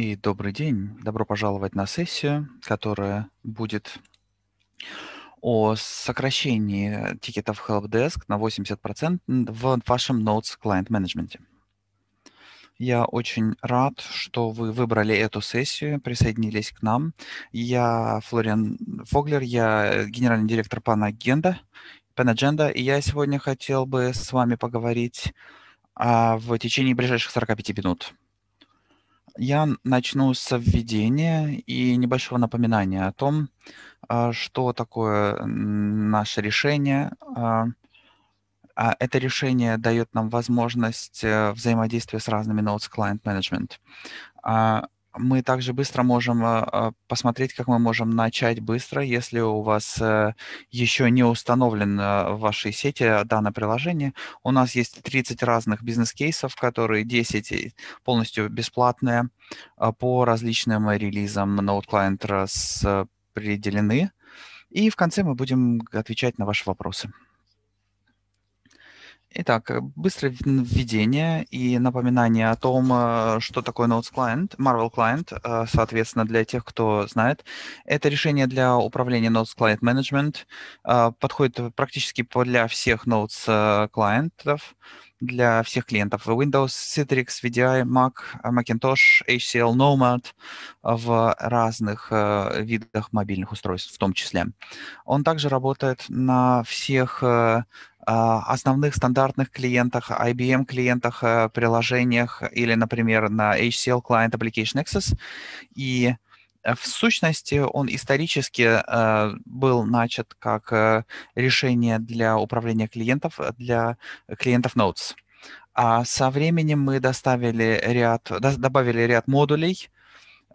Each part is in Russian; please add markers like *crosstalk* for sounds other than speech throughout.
И добрый день. Добро пожаловать на сессию, которая будет о сокращении тикетов Helpdesk на 80% в вашем Notes Client Management. Я очень рад, что вы выбрали эту сессию, присоединились к нам. Я Флориан Фоглер, я генеральный директор PanAgenda, PanAgenda, и я сегодня хотел бы с вами поговорить а, в течение ближайших 45 минут. Я начну с введения и небольшого напоминания о том, а, что такое наше решение. А, а это решение дает нам возможность э, взаимодействия с разными nodes client management мы также быстро можем э, э, посмотреть, как мы можем начать быстро, если у вас э, еще не установлен в вашей сети данное приложение. У нас есть 30 разных бизнес-кейсов, которые 10 полностью бесплатные по различным релизам Node Client распределены. И в конце мы будем отвечать на ваши вопросы. Итак, э, быстрое введение и напоминание о том, э, что такое Notes Client, Marvel Client, э, соответственно, для тех, кто знает. Это решение для управления Notes Client Management, подходит практически для всех Nodes клиентов для всех клиентов. в Windows, Citrix, VDI, Mac, э, Macintosh, HCL Nomad э, в разных э, видах мобильных устройств в том числе. Он также работает на всех э, э основных стандартных клиентах, IBM клиентах, приложениях или, например, на HCL Client Application Access. И Э, в сущности, он исторически э, был начат как э, решение для управления клиентов, для клиентов Notes. А со временем мы доставили ряд, добавили ряд модулей,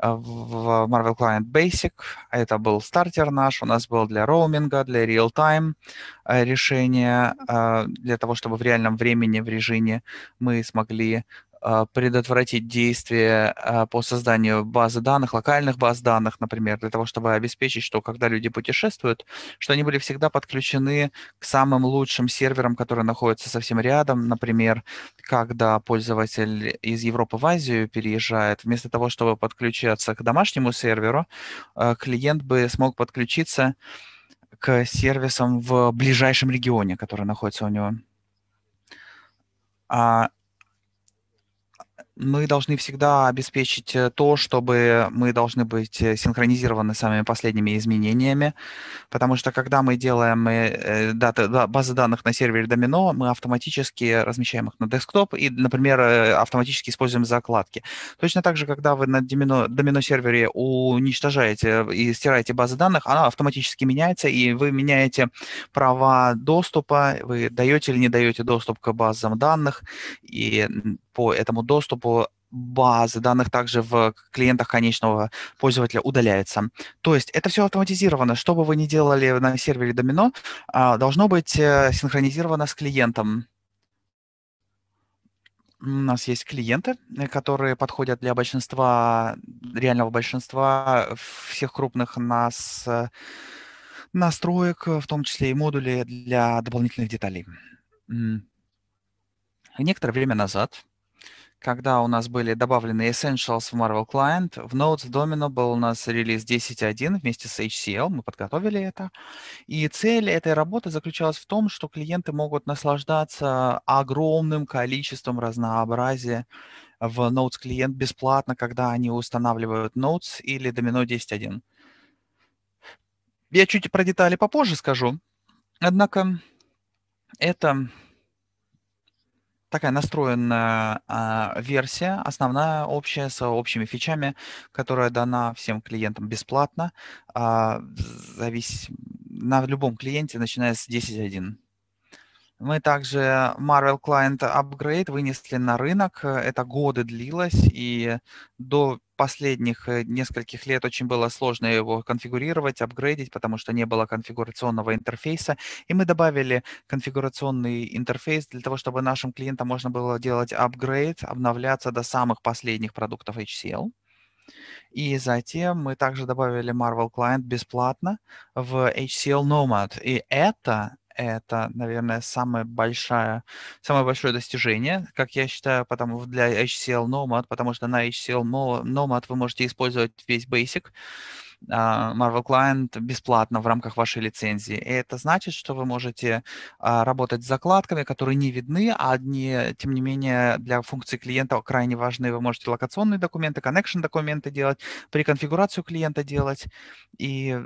в Marvel Client Basic. Это был стартер наш, у нас был для роуминга, для real-time решения, для того, чтобы в реальном времени в режиме мы смогли а, предотвратить действия а, по созданию базы данных, локальных баз данных, например, для того, чтобы обеспечить, что когда люди путешествуют, что они были всегда подключены к самым лучшим серверам, которые находятся совсем рядом. Например, когда пользователь из Европы в Азию переезжает, вместо того, чтобы подключаться к домашнему серверу, а, клиент бы смог подключиться к сервисам в ближайшем регионе, который находится у него мы должны всегда обеспечить э, то, чтобы мы должны быть э, синхронизированы с самыми последними изменениями, потому что когда мы делаем э, даты, базы данных на сервере Домино, мы автоматически размещаем их на десктоп и, например, автоматически используем закладки. Точно так же, когда вы на Домино, Домино сервере уничтожаете и стираете базы данных, она автоматически меняется, и вы меняете права доступа, вы даете или не даете доступ к базам данных, и по этому доступу базы данных также в клиентах конечного пользователя удаляется. То есть это все автоматизировано. Что бы вы ни делали на сервере домино, а, должно быть э, синхронизировано с клиентом. У нас есть клиенты, э, которые подходят для большинства, реального большинства э, всех крупных нас настроек, в том числе и модули для дополнительных деталей. Некоторое время назад когда у нас были добавлены Essentials в Marvel Client, в Notes Domino был у нас релиз 10.1 вместе с HCL, мы подготовили это. И цель этой работы заключалась в том, что клиенты могут наслаждаться огромным количеством разнообразия в Notes клиент бесплатно, когда они устанавливают Notes или Domino 10.1. Я чуть про детали попозже скажу, однако это такая настроенная а, версия, основная, общая, с общими фичами, которая дана всем клиентам бесплатно, а, завис... на любом клиенте, начиная с 10.1. Мы также Marvel Client Upgrade вынесли на рынок. Это годы длилось, и до последних э, нескольких лет очень было сложно его конфигурировать, апгрейдить, потому что не было конфигурационного интерфейса. И мы добавили конфигурационный интерфейс для того, чтобы нашим клиентам можно было делать апгрейд, обновляться до самых последних продуктов HCL. И затем мы также добавили Marvel Client бесплатно в HCL Nomad. И это это, наверное, самое большое, самое большое достижение, как я считаю, потому для HCL Nomad, потому что на HCL Nomad вы можете использовать весь Basic, а, Marvel Client бесплатно в рамках вашей лицензии. И это значит, что вы можете а, работать с закладками, которые не видны, а одни, тем не менее, для функций клиента крайне важны. Вы можете локационные документы, connection документы делать, приконфигурацию клиента делать. И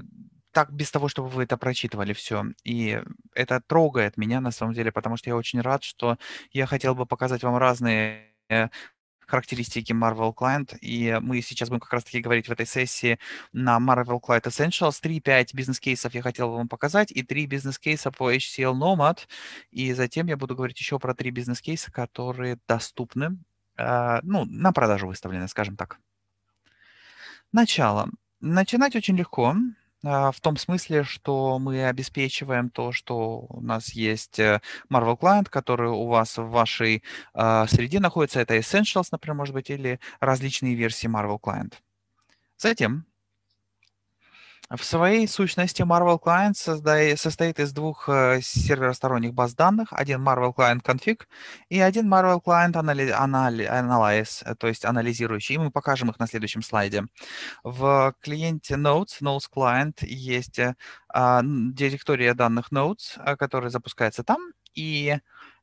так без того, чтобы вы это прочитывали все. И это трогает меня на самом деле, потому что я очень рад, что я хотел бы показать вам разные э, характеристики Marvel Client, и мы сейчас будем как раз-таки говорить в этой сессии на Marvel Client Essentials. 3-5 бизнес-кейсов я хотел вам показать, и 3 бизнес-кейса по HCL Nomad, и затем я буду говорить еще про 3 бизнес-кейса, которые доступны, э, ну, на продажу выставлены, скажем так. Начало. Начинать очень легко. А, в том смысле, что мы обеспечиваем то, что у нас есть э, Marvel Client, который у вас в вашей а, среде находится. Это Essentials, например, может быть, или различные версии Marvel Client. Затем в своей сущности Marvel Client состоит из двух э, серверосторонних баз данных. Один Marvel Client Config и один Marvel Client Analyze, э, то есть анализирующий. И мы покажем их на следующем слайде. В клиенте Nodes, Nodes Client, есть э, а, директория данных Nodes, которая запускается там. И uh,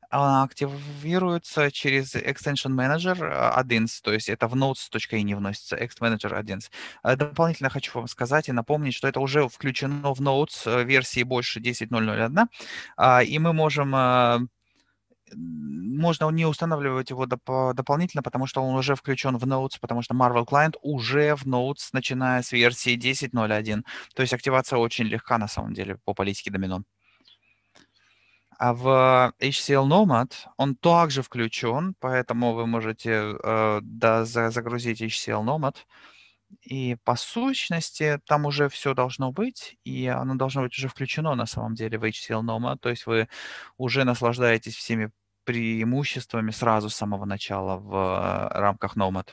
она активируется через Extension Manager 11, а, то есть это в не вносится, Ext Manager 11. А, дополнительно хочу вам сказать и напомнить, что это уже включено в Notes э, версии больше 10.0.0.1, а, и мы можем можно не устанавливать его доп- дополнительно, потому что он уже включен в Notes, потому что Marvel Client уже в Notes, начиная с версии 10.0.1. То есть активация очень легка на самом деле по политике домино. А в э, HCL Nomad он также включен, поэтому вы можете э, да, загрузить HCL Nomad. И по сущности там уже все должно быть, и оно должно быть уже включено на самом деле в HCL Nomad. То есть вы уже наслаждаетесь всеми преимуществами сразу с самого начала в э, рамках Nomad.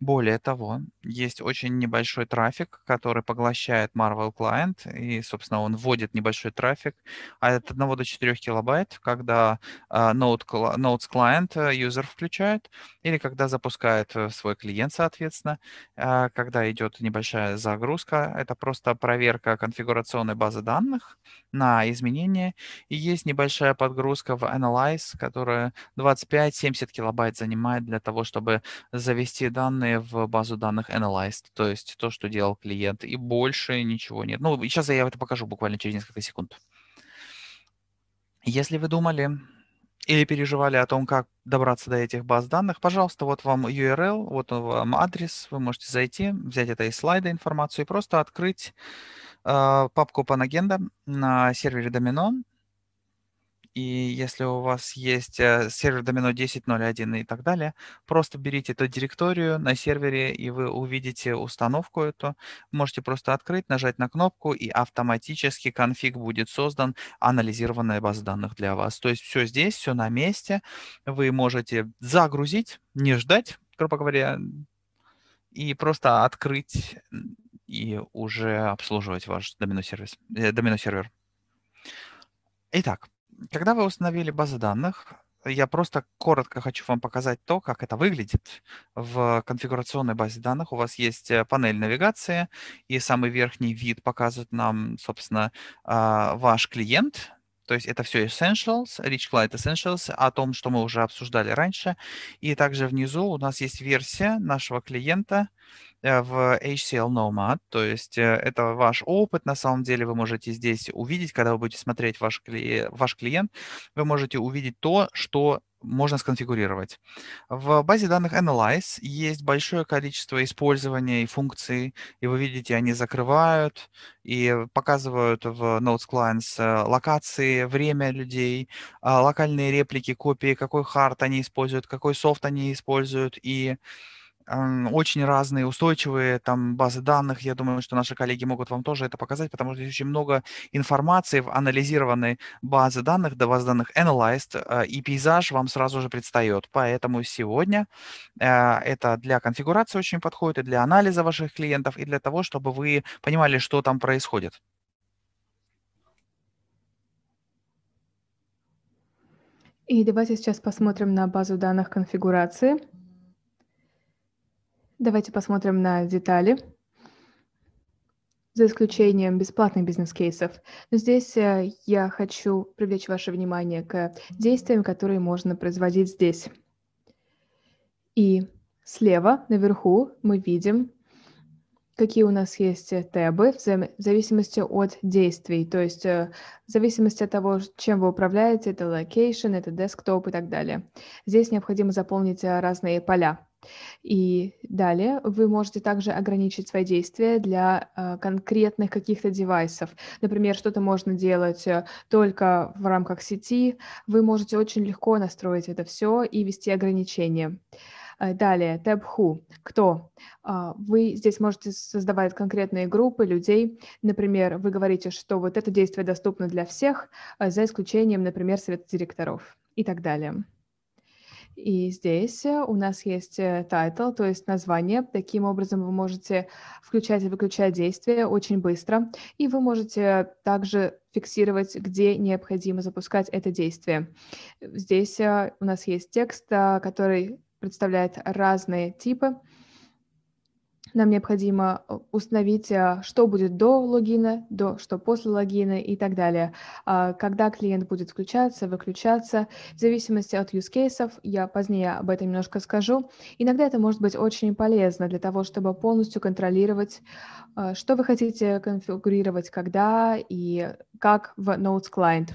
Более того, есть очень небольшой трафик, который поглощает Marvel Client, и, собственно, он вводит небольшой трафик от 1 до 4 килобайт, когда Node, а, Nodes Client э, юзер включает, или когда запускает э, свой клиент, соответственно, а, когда идет небольшая загрузка, это просто проверка конфигурационной базы данных на изменения, и есть небольшая подгрузка в Analyze, которая 25-70 килобайт занимает для того, чтобы завести эти данные в базу данных Analyzed, то есть то, что делал клиент, и больше ничего нет. Ну, сейчас я это покажу буквально через несколько секунд. Если вы думали или переживали о том, как добраться до этих баз данных, пожалуйста, вот вам URL, вот вам адрес, вы можете зайти, взять это из слайда информацию и просто открыть э, папку Panagenda на сервере Domino, и если у вас есть э, сервер домено 10.0.1 и так далее, просто берите эту директорию на сервере, и вы увидите установку эту. Можете просто открыть, нажать на кнопку, и автоматически конфиг будет создан, анализированная база данных для вас. То есть все здесь, все на месте. Вы можете загрузить, не ждать, грубо говоря, и просто открыть и уже обслуживать ваш домино-сервис, э, домино-сервер. Итак, когда вы установили базы данных, я просто коротко хочу вам показать то, как это выглядит. В конфигурационной базе данных у вас есть э, панель навигации, и самый верхний вид показывает нам, собственно, а, ваш клиент, то есть это все Essentials, Rich Client Essentials, о том, что мы уже обсуждали раньше. И также внизу у нас есть версия нашего клиента э, в HCL Nomad. То есть э, это ваш опыт, на самом деле вы можете здесь увидеть, когда вы будете смотреть ваш, кли... ваш клиент, вы можете увидеть то, что можно сконфигурировать. В базе данных Analyze есть большое количество использования и функций, и вы видите, они закрывают и показывают в Notes Clients э, локации, время людей, э, локальные реплики, копии, какой хард они используют, какой софт они используют, и очень разные, устойчивые там базы данных. Я думаю, что наши коллеги могут вам тоже это показать, потому что здесь очень много информации в анализированной базе данных, до баз данных Analyzed, э, и пейзаж вам сразу же предстает. Поэтому сегодня э, это для конфигурации очень подходит, и для анализа ваших клиентов, и для того, чтобы вы понимали, что там происходит. И давайте сейчас посмотрим на базу данных конфигурации. Давайте посмотрим на детали за исключением бесплатных бизнес-кейсов. Но здесь э, я хочу привлечь ваше внимание к действиям, которые можно производить здесь. И слева наверху мы видим, какие у нас есть э, тебы в зависимости от действий. То есть э, в зависимости от того, чем вы управляете, это location, это desktop и так далее. Здесь необходимо заполнить разные поля. И далее вы можете также ограничить свои действия для э, конкретных каких-то девайсов. Например, что-то можно делать э, только в рамках сети. Вы можете очень легко настроить это все и вести ограничения. Э, далее, tab who, кто. А, вы здесь можете создавать конкретные группы людей. Например, вы говорите, что вот это действие доступно для всех, э, за исключением, например, совет директоров и так далее. И здесь э, у нас есть э, тайтл, то есть название. Таким образом вы можете включать и выключать действия очень быстро. И вы можете также фиксировать, где необходимо запускать это действие. Здесь э, у нас есть текст, который представляет разные типы нам необходимо э, установить, э, что будет до логина, до, что после логина и так далее. А, когда клиент будет включаться, выключаться, в зависимости от use cases, я позднее об этом немножко скажу. Иногда это может быть очень полезно для того, чтобы полностью контролировать, э, что вы хотите конфигурировать, когда и как в Notes Client.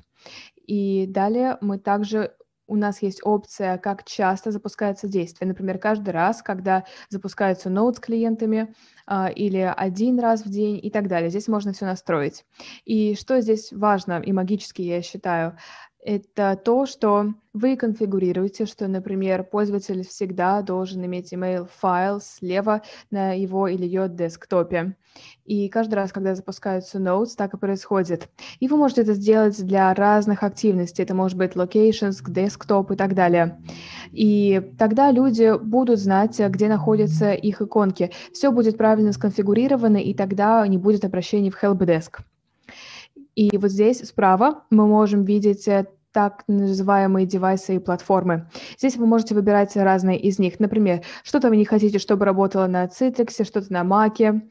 И далее мы также у нас есть опция, как часто запускается действие. Например, каждый раз, когда запускаются ноут с клиентами, а, или один раз в день и так далее. Здесь можно все настроить. И что здесь важно и магически, я считаю, это то, что вы конфигурируете, что, например, пользователь всегда должен иметь email файл слева на его или ее десктопе. И каждый раз, когда запускаются Notes, так и происходит. И вы можете это сделать для разных активностей. Это может быть locations, десктоп и так далее. И тогда люди будут знать, где находятся их иконки. Все будет правильно сконфигурировано, и тогда не будет обращений в helpdesk. И вот здесь справа мы можем видеть э, так называемые девайсы и платформы. Здесь вы можете выбирать разные из них. Например, что-то вы не хотите, чтобы работало на Citrix, что-то на Mac.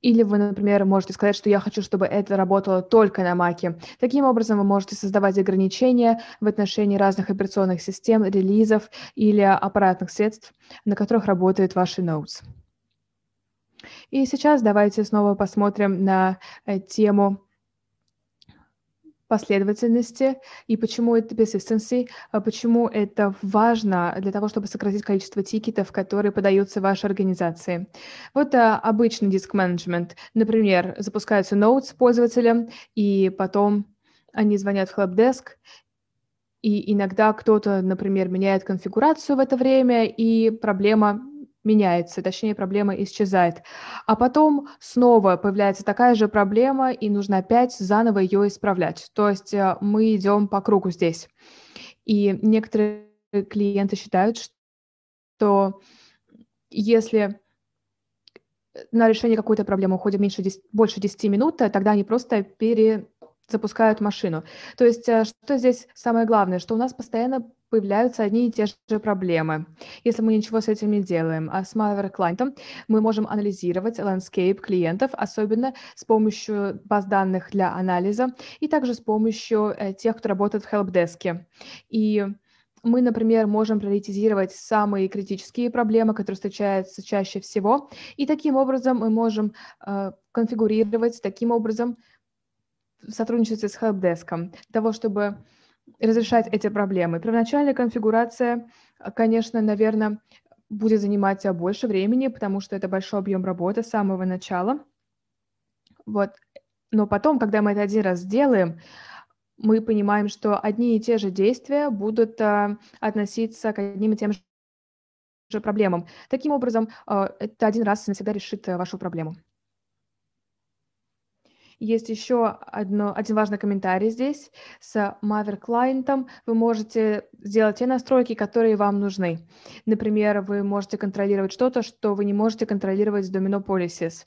Или вы, например, можете сказать, что я хочу, чтобы это работало только на Маке. Таким образом, вы можете создавать ограничения в отношении разных операционных систем, релизов или аппаратных средств, на которых работают ваши ноутс. И сейчас давайте снова посмотрим на э, тему последовательности и почему это persistency, а почему это важно для того, чтобы сократить количество тикетов, которые подаются вашей организации. Вот а, обычный диск менеджмент. Например, запускаются с пользователям, и потом они звонят в хлопдеск, и иногда кто-то, например, меняет конфигурацию в это время, и проблема меняется, точнее, проблема исчезает. А потом снова появляется такая же проблема, и нужно опять заново ее исправлять. То есть э, мы идем по кругу здесь. И некоторые клиенты считают, что если э, на решение какой-то проблемы уходит меньше 10, больше 10 минут, э, тогда они просто перезапускают машину. То есть что здесь самое главное, что у нас постоянно появляются одни и те же проблемы, если мы ничего с этим не делаем. А с Malware Client мы можем анализировать landscape клиентов, особенно с помощью баз данных для анализа и также с помощью э, тех, кто работает в Helpdesk. И мы, например, можем приоритизировать самые критические проблемы, которые встречаются чаще всего, и таким образом мы можем э, конфигурировать, таким образом сотрудничество с хелпдеском, для того, чтобы разрешать эти проблемы. Первоначальная конфигурация, конечно, наверное, будет занимать больше времени, потому что это большой объем работы с самого начала. Вот. Но потом, когда мы это один раз сделаем, мы понимаем, что одни и те же действия будут а, относиться к одним и тем же проблемам. Таким образом, а, это один раз навсегда решит э, вашу проблему. Есть еще одно, один важный комментарий здесь. С Maver Client вы можете сделать те настройки, которые вам нужны. Например, вы можете контролировать что-то, что вы не можете контролировать с Domino Policies.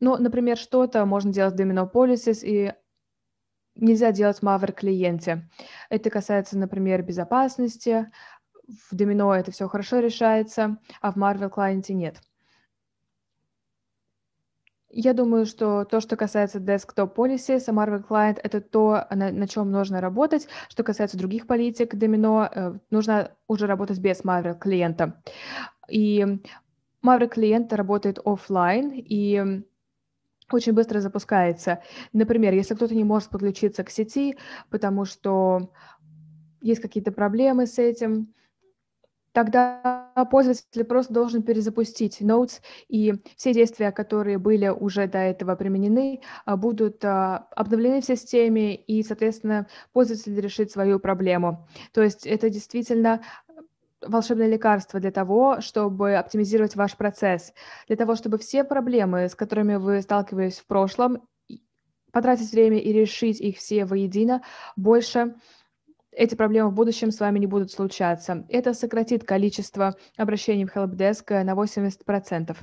Ну, например, что-то можно делать в Domino Policies и нельзя делать в Maver клиенте. Это касается, например, безопасности. В Domino это все хорошо решается, а в Marvel клиенте нет. Я думаю, что то, что касается Desktop Policy, Samarva Client, это то, на, на чем нужно работать. Что касается других политик домино, э, нужно уже работать без Maver клиента. И Maver клиент работает офлайн, и очень быстро запускается. Например, если кто-то не может подключиться к сети, потому что есть какие-то проблемы с этим, тогда пользователь просто должен перезапустить Notes, и все действия, которые были уже до этого применены, а, будут а, обновлены в системе, и, соответственно, пользователь решит свою проблему. То есть это действительно волшебное лекарство для того, чтобы оптимизировать ваш процесс, для того, чтобы все проблемы, с которыми вы сталкивались в прошлом, потратить время и решить их все воедино, больше эти проблемы в будущем с вами не будут случаться. Это сократит количество обращений в хелпдеск э, на 80%.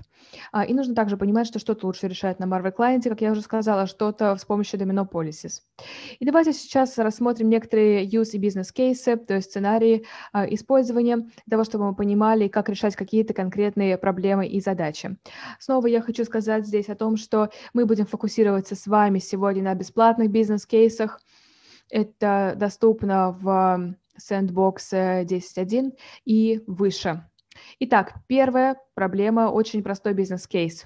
А, и нужно также понимать, что что-то лучше решает на Marvel Client, как я уже сказала, что-то с помощью Domino Policies. И давайте сейчас рассмотрим некоторые use и бизнес-кейсы, то есть сценарии а, использования, для того, чтобы мы понимали, как решать какие-то конкретные проблемы и задачи. Снова я хочу сказать здесь о том, что мы будем фокусироваться с вами сегодня на бесплатных бизнес-кейсах, это доступно в Sandbox 10.1 и выше. Итак, первая проблема – очень простой бизнес-кейс.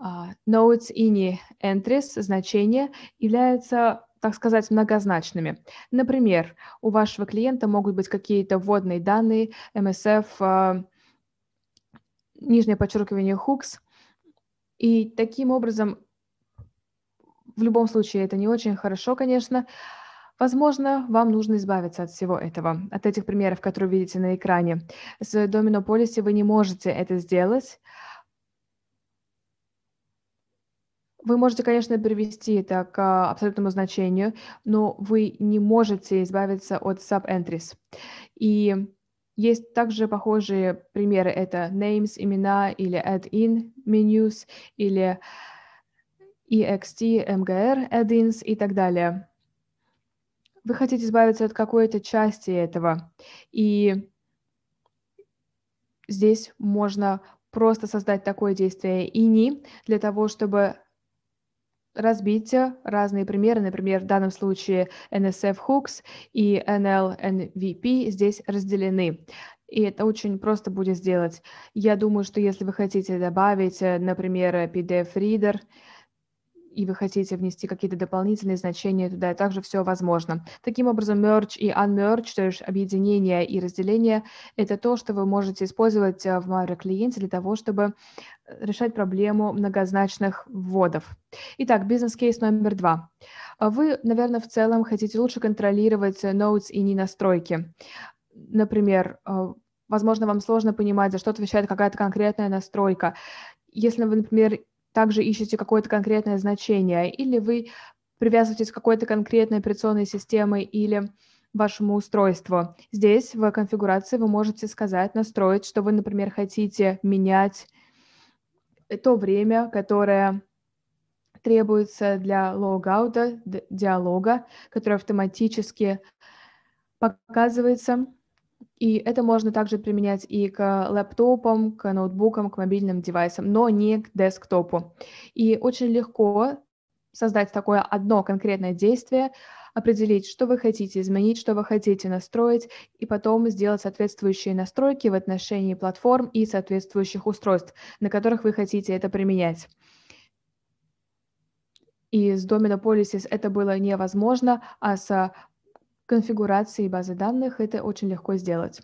Uh, и не entries, значения, являются так сказать, многозначными. Например, у вашего клиента могут быть какие-то вводные данные, MSF, эм uh, а, нижнее подчеркивание hooks, и таким образом, в любом случае, это не очень хорошо, конечно, uh, Возможно, вам нужно избавиться от всего этого, от этих примеров, которые видите на экране. С домино полиси вы не можете это сделать. Вы можете, конечно, привести это к а, абсолютному значению, но вы не можете избавиться от sub-entries. И есть также похожие примеры. Это names, имена или add-in menus или ext, mgr add-ins и так далее вы хотите избавиться от какой-то части этого. И здесь можно просто создать такое действие ини для того, чтобы разбить разные примеры, например, в данном случае NSF Hooks и NL NVP здесь разделены. И это очень просто будет сделать. Я думаю, что если вы хотите добавить, например, PDF Reader, и вы хотите внести какие-то дополнительные значения туда, также все возможно. Таким образом, merge и unmerge, то есть объединение и разделение, это то, что вы можете использовать э, в Mario клиенте для того, чтобы э, решать проблему многозначных вводов. Итак, бизнес-кейс номер два. Вы, наверное, в целом хотите лучше контролировать notes и не настройки. Например, э, возможно, вам сложно понимать, за что отвечает какая-то конкретная настройка. Если вы, например, также ищете какое-то конкретное значение, или вы привязываетесь к какой-то конкретной операционной системе или вашему устройству. Здесь в конфигурации вы можете сказать, настроить, что вы, например, хотите менять то время, которое требуется для логаута, диалога, которое автоматически показывается и это можно также применять и к лэптопам, к ноутбукам, к мобильным девайсам, но не к десктопу. И очень легко создать такое одно конкретное действие, определить, что вы хотите изменить, что вы хотите настроить, и потом сделать соответствующие настройки в отношении платформ и соответствующих устройств, на которых вы хотите это применять. И с Domino Policies это было невозможно, а с конфигурации базы данных, это очень легко сделать.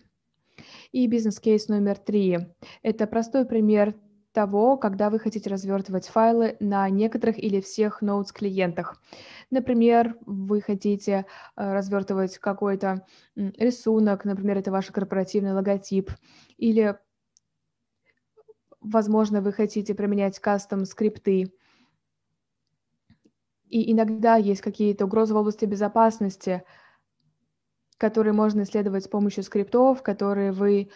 И бизнес-кейс номер три. Это простой пример того, когда вы хотите развертывать файлы на некоторых или всех Nodes клиентах. Например, вы хотите э, развертывать какой-то рисунок, например, это ваш корпоративный логотип, или, возможно, вы хотите применять кастом скрипты. И иногда есть какие-то угрозы в области безопасности, которые можно исследовать с помощью скриптов, которые вы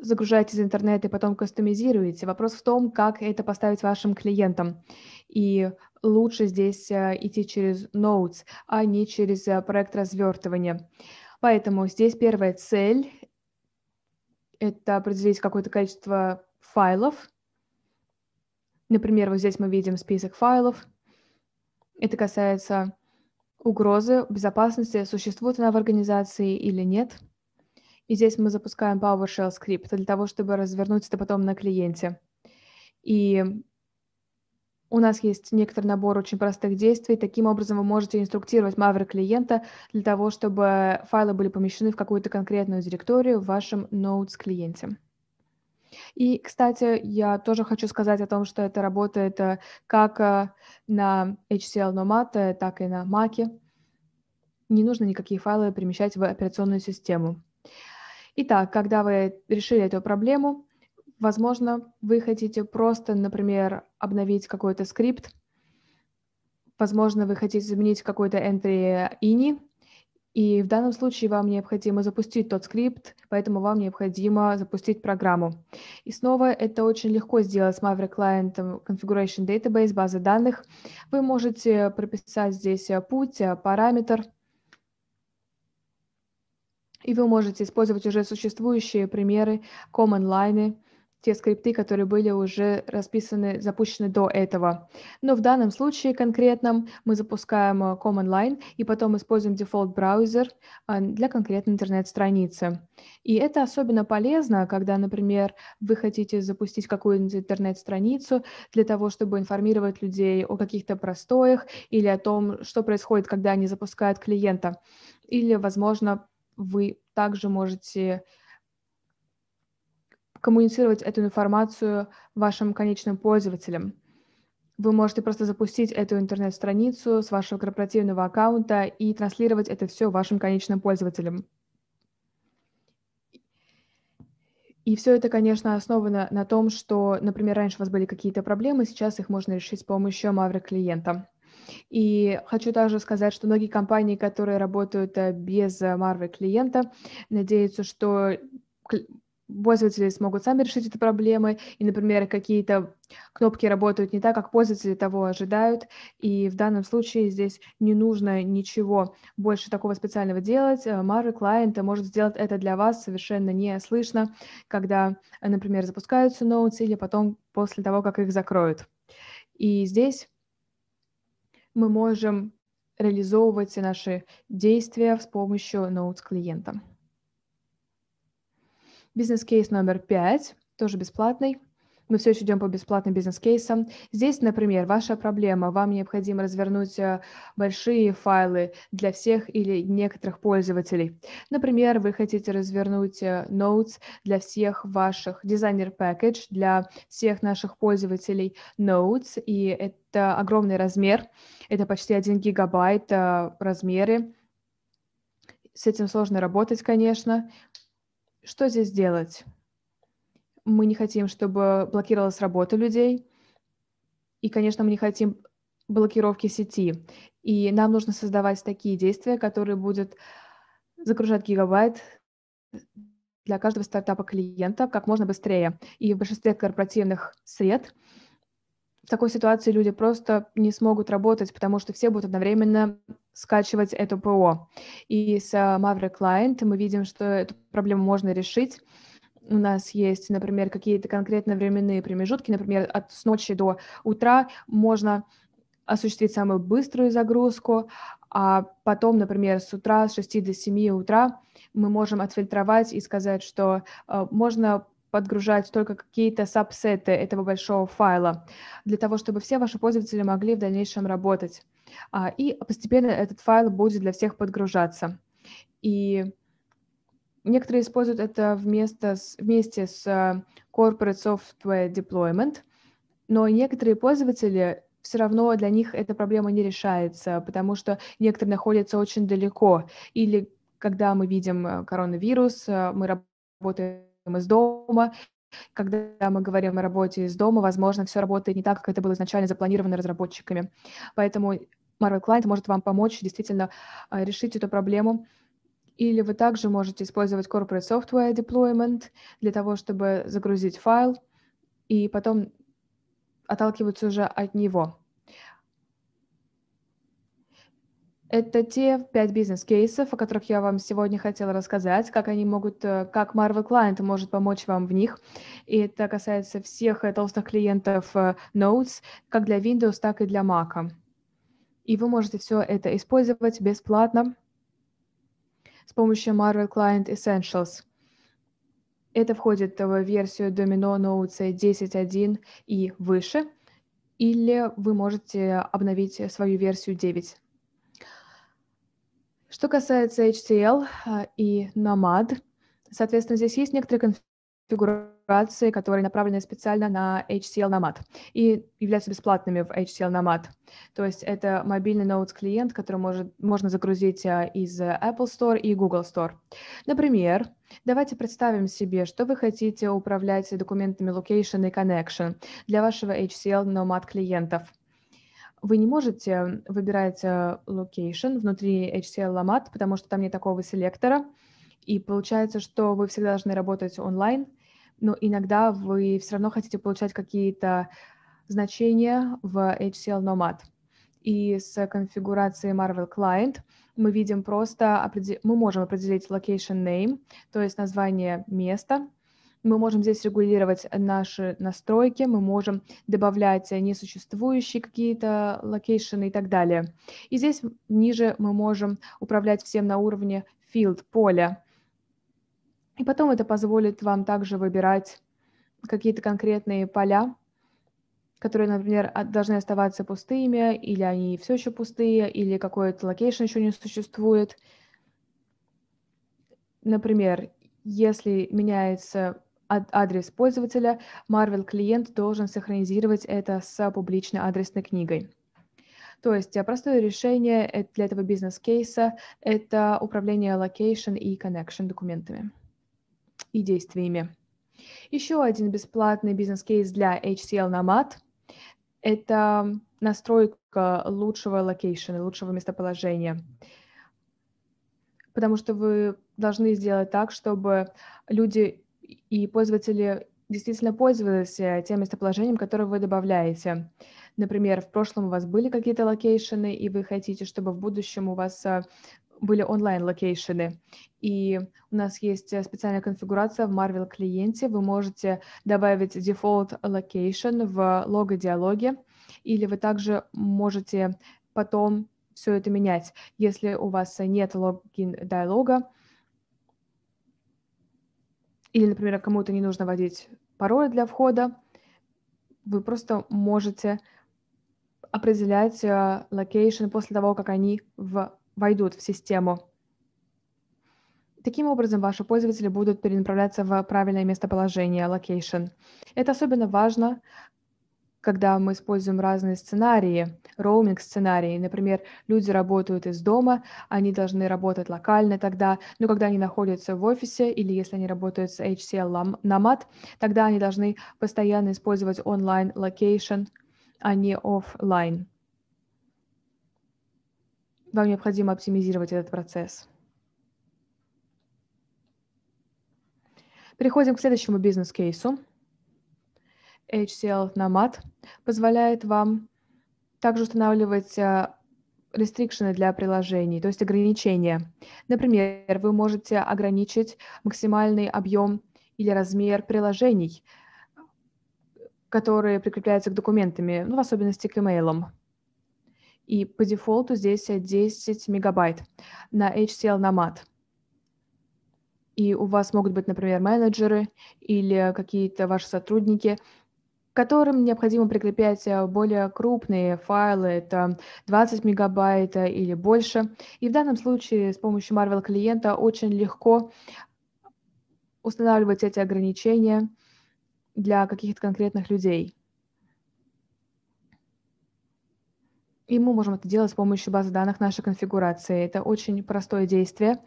загружаете из интернета и потом кастомизируете. Вопрос в том, как это поставить вашим клиентам. И лучше здесь э, идти через Notes, а не через э, проект развертывания. Поэтому здесь первая цель — это определить какое-то количество файлов. Например, вот здесь мы видим список файлов. Это касается угрозы безопасности, существует она в организации или нет. И здесь мы запускаем PowerShell скрипт для того, чтобы развернуть это потом на клиенте. И у нас есть некоторый набор очень простых действий. Таким образом, вы можете инструктировать Maverick клиента для того, чтобы файлы были помещены в какую-то конкретную директорию в вашем Nodes клиенте. И, кстати, я тоже хочу сказать о том, что это работает э, как э, на HCL Nomad, так и на Mac. Не нужно никакие файлы перемещать в операционную систему. Итак, когда вы решили эту проблему, возможно, вы хотите просто, например, обновить какой-то скрипт, возможно, вы хотите заменить какой-то entry ini и в данном случае вам необходимо запустить тот скрипт, поэтому вам необходимо запустить программу. И снова это очень легко сделать с Maverick Client Configuration Database, базы данных. Вы можете прописать здесь э, путь, э, параметр, и вы можете использовать уже существующие примеры, command line, те скрипты, которые были уже расписаны, запущены до этого. Но в данном случае конкретном мы запускаем э, Command Line и потом используем default browser э, для конкретной интернет-страницы. И это особенно полезно, когда, например, вы хотите запустить какую-нибудь интернет-страницу для того, чтобы информировать людей о каких-то простоях или о том, что происходит, когда они запускают клиента. Или, возможно, вы также можете коммуницировать эту информацию вашим конечным пользователям. Вы можете просто запустить эту интернет-страницу с вашего корпоративного аккаунта и транслировать это все вашим конечным пользователям. И все это, конечно, основано на том, что, например, раньше у вас были какие-то проблемы, сейчас их можно решить с помощью мавра клиента. И хочу также сказать, что многие компании, которые работают э, без э, марвы клиента, надеются, что пользователи смогут сами решить эти проблемы, и, например, какие-то кнопки работают не так, как пользователи того ожидают, и в данном случае здесь не нужно ничего больше такого специального делать. Э, Мары клиента может сделать это для вас совершенно неслышно, когда, например, запускаются ноутсы или потом после того, как их закроют. И здесь мы можем реализовывать наши действия с помощью ноутс клиента. Бизнес-кейс номер пять, тоже бесплатный. Мы все еще идем по бесплатным бизнес-кейсам. Здесь, например, ваша проблема. Вам необходимо развернуть э, большие файлы для всех или некоторых пользователей. Например, вы хотите развернуть Notes э, для всех ваших, дизайнер package для всех наших пользователей Notes. И это огромный размер. Это почти 1 гигабайт э, размеры. С этим сложно работать, конечно. Что здесь делать? Мы не хотим, чтобы блокировалась работа людей. И, конечно, мы не хотим блокировки сети. И нам нужно создавать такие действия, которые будут загружать гигабайт для каждого стартапа клиента как можно быстрее. И в большинстве корпоративных сред – в такой ситуации люди просто не смогут работать, потому что все будут одновременно скачивать это ПО. И с а, Maverick Client мы видим, что эту проблему можно решить. У нас есть, например, какие-то конкретно временные промежутки, например, от с ночи до утра можно осуществить самую быструю загрузку, а потом, например, с утра, с 6 до 7 утра мы можем отфильтровать и сказать, что э, можно подгружать только какие-то сабсеты этого большого файла, для того, чтобы все ваши пользователи могли в дальнейшем работать. А, и постепенно этот файл будет для всех подгружаться. И некоторые используют это вместо, вместе с а, Corporate Software Deployment, но некоторые пользователи все равно для них эта проблема не решается, потому что некоторые находятся очень далеко. Или когда мы видим а, коронавирус, мы работаем из дома. Когда мы говорим о работе из дома, возможно, все работает не так, как это было изначально запланировано разработчиками. Поэтому Marvel Client может вам помочь действительно а, решить эту проблему. Или вы также можете использовать Corporate Software Deployment для того, чтобы загрузить файл и потом отталкиваться уже от него. Это те пять бизнес-кейсов, о которых я вам сегодня хотела рассказать, как они могут, э, как Marvel Client может помочь вам в них. И это касается всех э, толстых клиентов э, Notes, как для Windows, так и для Mac. И вы можете все это использовать бесплатно с помощью Marvel Client Essentials. Это входит в версию Domino Notes 10.1 и выше, или вы можете обновить свою версию 9. Что касается HCL а, и Nomad, соответственно, здесь есть некоторые конфигурации, которые направлены специально на HCL Nomad и являются бесплатными в HCL Nomad. То есть это мобильный Notes-клиент, который может, можно загрузить а, из Apple Store и Google Store. Например, давайте представим себе, что вы хотите управлять документами Location и Connection для вашего HCL Nomad клиентов – вы не можете выбирать location э, внутри HCL Lamat, потому что там нет такого селектора, и получается, что вы всегда должны работать онлайн, но иногда вы все равно хотите получать какие-то значения в HCL Nomad. И с конфигурацией Marvel Client мы видим просто, определ... мы можем определить location name, то есть название места, мы можем здесь регулировать наши настройки, мы можем добавлять несуществующие какие-то локейшены и так далее. И здесь ниже мы можем управлять всем на уровне field, поля. И потом это позволит вам также выбирать какие-то конкретные поля, которые, например, должны оставаться пустыми, или они все еще пустые, или какой-то локейшн еще не существует. Например, если меняется адрес пользователя, Marvel клиент должен синхронизировать это с публичной адресной книгой. То есть э, простое решение э, для этого бизнес-кейса — это управление location и connection документами и действиями. Еще один бесплатный бизнес-кейс для HCL Nomad — это настройка лучшего локейшена, лучшего местоположения. Потому что вы должны сделать так, чтобы люди и пользователи действительно пользовались э, тем местоположением, которое вы добавляете. Например, в прошлом у вас были какие-то локейшены, и вы хотите, чтобы в будущем у вас э, были онлайн-локейшены. И у нас есть э, специальная конфигурация в Marvel клиенте. Вы можете добавить дефолт локейшн в лого-диалоге, или вы также можете потом все это менять. Если у вас нет логин-диалога, или, например, кому-то не нужно вводить пароль для входа, вы просто можете определять э, локейшн после того, как они в, войдут в систему. Таким образом, ваши пользователи будут перенаправляться в правильное местоположение, локейшн. Это особенно важно, когда мы используем разные сценарии роуминг сценарии, Например, люди работают из дома, они должны работать локально тогда, но когда они находятся в офисе или если они работают с HCL Nomad, тогда они должны постоянно использовать онлайн локейшн, а не офлайн. Вам необходимо оптимизировать этот процесс. Переходим к следующему бизнес-кейсу. HCL Nomad позволяет вам также устанавливать э, рестрикшены для приложений, то есть ограничения. Например, вы можете ограничить максимальный объем или размер приложений, которые прикрепляются к документами, ну, в особенности к имейлам. И по дефолту здесь 10 мегабайт на HCL Nomad. И у вас могут быть, например, менеджеры или какие-то ваши сотрудники – которым необходимо прикреплять э, более крупные файлы, это 20 мегабайт э, или больше. И в данном случае с помощью Marvel клиента очень легко устанавливать эти ограничения для каких-то конкретных людей. И мы можем это делать с помощью базы данных нашей конфигурации. Это очень простое действие.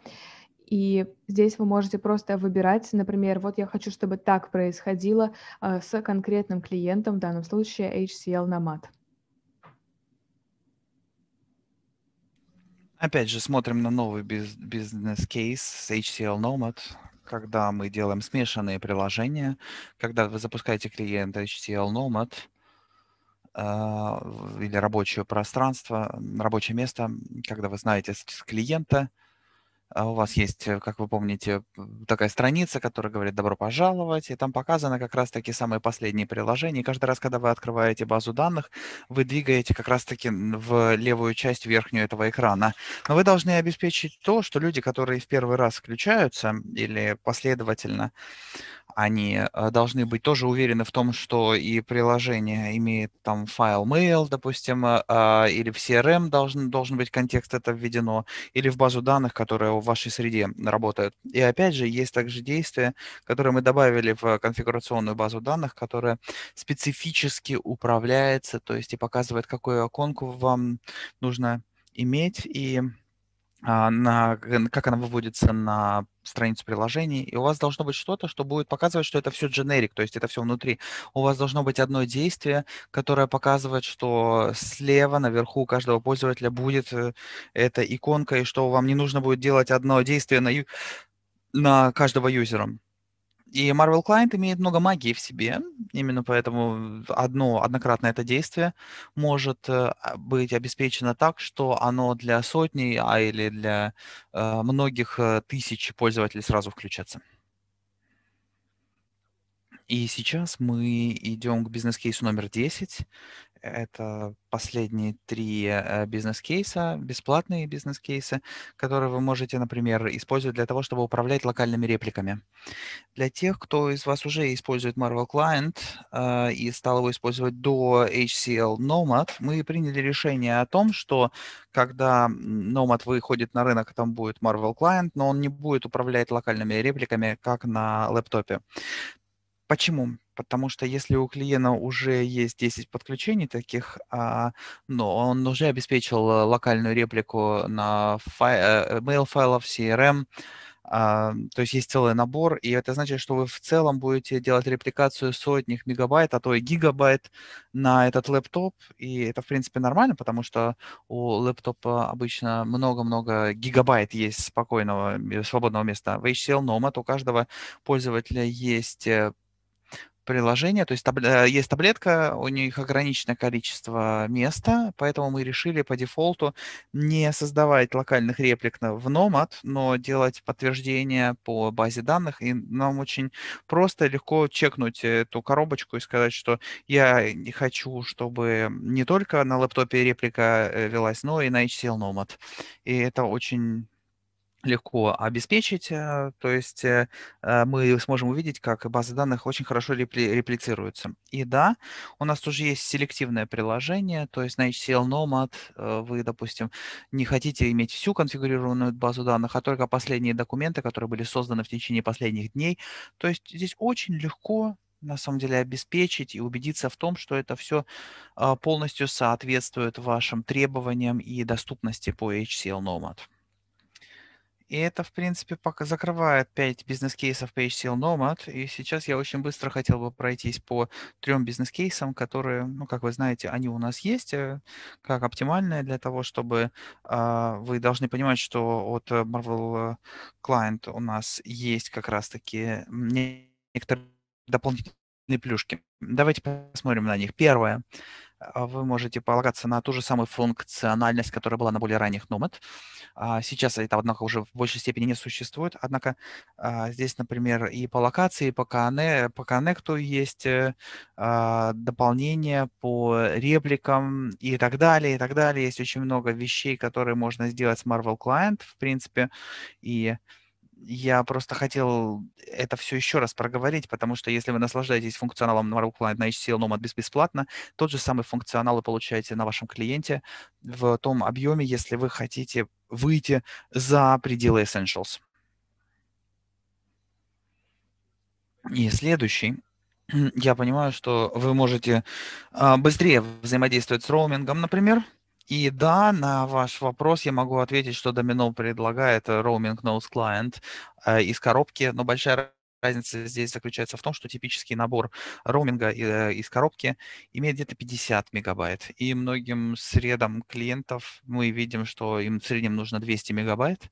И здесь вы можете просто выбирать, например, вот я хочу, чтобы так происходило э, с конкретным клиентом, в данном случае HCL Nomad. Опять же, смотрим на новый бизнес-кейс с HCL Nomad, когда мы делаем смешанные приложения, когда вы запускаете клиента HCL Nomad э, или рабочее пространство, рабочее место, когда вы знаете с клиента – а у вас есть, э, как вы помните, такая страница, которая говорит «добро пожаловать», и там показаны как раз-таки самые последние приложения. И каждый раз, когда вы открываете базу данных, вы двигаете как раз-таки в левую часть верхнюю этого экрана. Но вы должны обеспечить то, что люди, которые в первый раз включаются или последовательно они э, должны быть тоже уверены в том, что и приложение имеет там файл mail, допустим, э, а, или в CRM должен, должен быть контекст это введено, или в базу данных, которая в вашей среде работает. И опять же, есть также действия, которые мы добавили в конфигурационную базу данных, которая специфически управляется, то есть и показывает, какую оконку вам нужно иметь, и а, на, как она выводится на страницу приложений, и у вас должно быть что-то, что будет показывать, что это все дженерик, то есть это все внутри. У вас должно быть одно действие, которое показывает, что слева наверху у каждого пользователя будет э, эта иконка, и что вам не нужно будет делать одно действие на, на каждого юзера. И Marvel Client имеет много магии в себе, именно поэтому одно однократное это действие может э, а, быть обеспечено так, что оно для сотни, а или для э, многих э, тысяч пользователей сразу включатся. И сейчас мы идем к бизнес-кейсу номер 10 это последние три э, бизнес-кейса, бесплатные бизнес-кейсы, которые вы можете, например, использовать для того, чтобы управлять локальными репликами. Для тех, кто из вас уже использует Marvel Client э, и стал его использовать до HCL Nomad, мы приняли решение о том, что когда Nomad выходит на рынок, там будет Marvel Client, но он не будет управлять локальными репликами, как на лэптопе. Почему? потому что если у клиента уже есть 10 подключений таких, а, но он уже обеспечил э, локальную реплику на фай, э, mail файлов, CRM, а, то есть есть целый набор, и это значит, что вы в целом будете делать репликацию сотни мегабайт, а то и гигабайт на этот лэптоп, и это, в принципе, нормально, потому что у лэптопа обычно много-много гигабайт есть спокойного, э, свободного места. В HCL Nomad у каждого пользователя есть приложение. То есть таб... Э, есть таблетка, у них ограниченное количество места, поэтому мы решили по дефолту не создавать локальных реплик в Nomad, но делать подтверждение по базе данных. И нам очень просто легко чекнуть эту коробочку и сказать, что я не хочу, чтобы не только на лэптопе реплика э, велась, но и на HCL Nomad. И это очень легко обеспечить, э, то есть э, э, мы сможем увидеть, как базы данных очень хорошо репли- реплицируются. И да, у нас тоже есть селективное приложение, то есть на HCL Nomad вы, допустим, не хотите иметь всю конфигурированную базу данных, а только последние документы, которые были созданы в течение последних дней. То есть здесь очень легко на самом деле обеспечить и убедиться в том, что это все а, полностью соответствует вашим требованиям и доступности по HCL Nomad. И это, в принципе, пока закрывает 5 бизнес-кейсов по HCL Nomad. И сейчас я очень быстро хотел бы пройтись по трем бизнес-кейсам, которые, ну, как вы знаете, они у нас есть, э, как оптимальные для того, чтобы э, вы должны понимать, что от э, Marvel э, Client у нас есть как раз-таки некоторые дополнительные плюшки. Давайте посмотрим на них. Первое а, вы можете полагаться на ту же самую функциональность, которая была на более ранних Nomad. А, сейчас это, однако, уже в большей степени не существует. Однако а, здесь, например, и по локации, и по, конне, по коннекту есть э, дополнения по репликам и так далее, и так далее. Есть очень много вещей, которые можно сделать с Marvel Client, в принципе, и я просто хотел это все еще раз проговорить, потому что если вы наслаждаетесь функционалом Marvel на HCL Nomad бесплатно, тот же самый функционал вы получаете на вашем клиенте в том объеме, если вы хотите выйти за пределы Essentials. И следующий *clears throat* я понимаю, что вы можете а, быстрее взаимодействовать с роумингом, например, и да, на ваш вопрос я могу ответить, что Domino предлагает Roaming э, Nose Client э, из коробки, но большая разница здесь заключается в том, что типический набор роуминга э, из коробки имеет где-то 50 мегабайт. И многим средам клиентов мы видим, что им в среднем нужно 200 мегабайт.